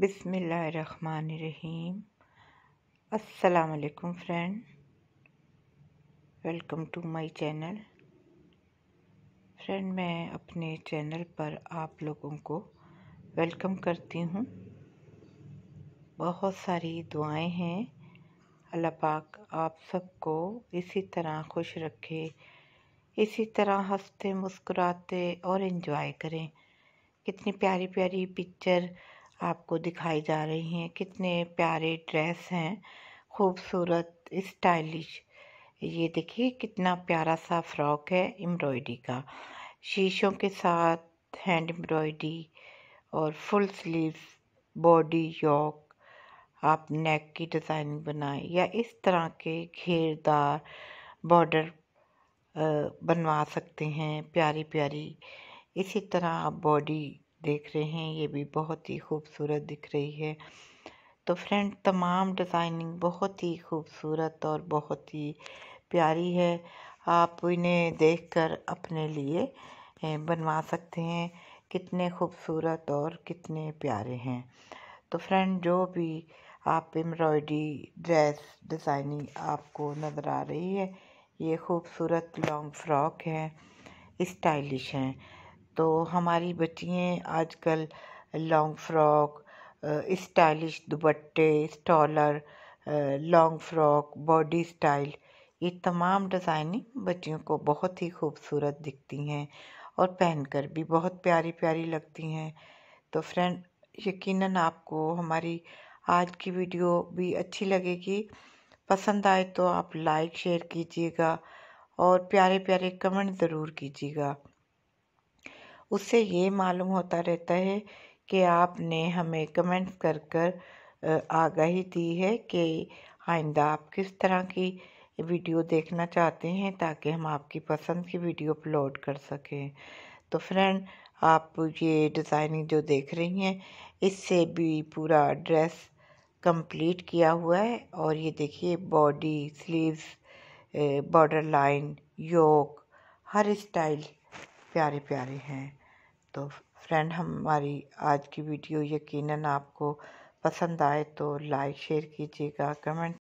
बिसमीम असलकम friend welcome to my channel friend मैं अपने चैनल पर आप लोगों को वेलकम करती हूँ बहुत सारी दुआएं हैं अल्लाह पाक आप सबको इसी तरह खुश रखे इसी तरह हंसते मुस्कुराते और इन्जॉय करें कितनी प्यारी प्यारी पिक्चर आपको दिखाई जा रही हैं कितने प्यारे ड्रेस हैं खूबसूरत स्टाइलिश ये देखिए कितना प्यारा सा फ्रॉक है एम्ब्रॉयडरी का शीशों के साथ हैंड एम्ब्रॉयडरी और फुल स्लीव बॉडी यॉक आप नेक की डिज़ाइन बनाएं या इस तरह के घेरदार बॉर्डर बनवा सकते हैं प्यारी प्यारी इसी तरह आप बॉडी देख रहे हैं ये भी बहुत ही खूबसूरत दिख रही है तो फ्रेंड तमाम डिज़ाइनिंग बहुत ही खूबसूरत और बहुत ही प्यारी है आप इन्हें देखकर अपने लिए बनवा सकते हैं कितने खूबसूरत और कितने प्यारे हैं तो फ्रेंड जो भी आप एम्ब्रॉयडरी ड्रेस डिज़ाइनिंग आपको नज़र आ रही है ये खूबसूरत लॉन्ग फ्रॉक है स्टाइलिश हैं तो हमारी बच्चियाँ आजकल लॉन्ग फ्रॉक स्टाइलिश दुपट्टे स्टॉलर लॉन्ग फ्रॉक बॉडी स्टाइल ये तमाम डिज़ाइनिंग बच्चियों को बहुत ही खूबसूरत दिखती हैं और पहनकर भी बहुत प्यारी प्यारी लगती हैं तो फ्रेंड यकीनन आपको हमारी आज की वीडियो भी अच्छी लगेगी पसंद आए तो आप लाइक शेयर कीजिएगा और प्यारे प्यारे कमेंट ज़रूर कीजिएगा उससे ये मालूम होता रहता है कि आपने हमें कमेंट्स कर कर आगाही दी है कि आइंदा आप किस तरह की वीडियो देखना चाहते हैं ताकि हम आपकी पसंद की वीडियो अपलोड कर सकें तो फ्रेंड आप ये डिज़ाइनिंग जो देख रही हैं इससे भी पूरा ड्रेस कंप्लीट किया हुआ है और ये देखिए body sleeves border line yoke हर स्टाइल प्यारे प्यारे हैं तो फ्रेंड हमारी आज की वीडियो यकीनन आपको पसंद आए तो लाइक शेयर कीजिएगा कमेंट